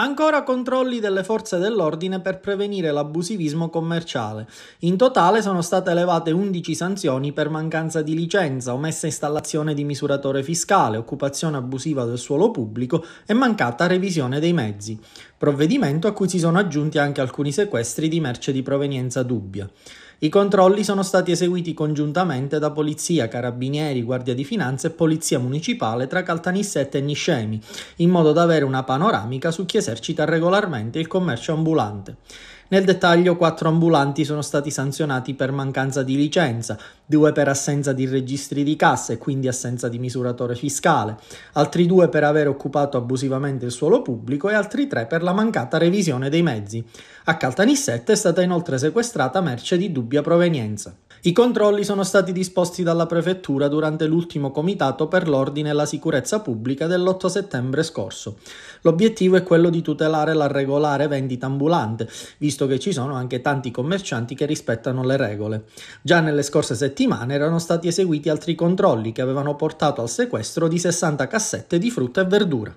Ancora controlli delle forze dell'ordine per prevenire l'abusivismo commerciale. In totale sono state elevate 11 sanzioni per mancanza di licenza, omessa installazione di misuratore fiscale, occupazione abusiva del suolo pubblico e mancata revisione dei mezzi. Provvedimento a cui si sono aggiunti anche alcuni sequestri di merce di provenienza dubbia. I controlli sono stati eseguiti congiuntamente da polizia, carabinieri, guardia di finanza e polizia municipale tra Caltanissette e Niscemi, in modo da avere una panoramica su chi esercita regolarmente il commercio ambulante. Nel dettaglio, quattro ambulanti sono stati sanzionati per mancanza di licenza, due per assenza di registri di cassa e quindi assenza di misuratore fiscale, altri due per aver occupato abusivamente il suolo pubblico e altri tre per la mancata revisione dei mezzi. A Caltanissette è stata inoltre sequestrata merce di dubbia provenienza. I controlli sono stati disposti dalla prefettura durante l'ultimo comitato per l'ordine e la sicurezza pubblica dell'8 settembre scorso. L'obiettivo è quello di tutelare la regolare vendita ambulante, visto che ci sono anche tanti commercianti che rispettano le regole. Già nelle scorse settimane erano stati eseguiti altri controlli che avevano portato al sequestro di 60 cassette di frutta e verdura.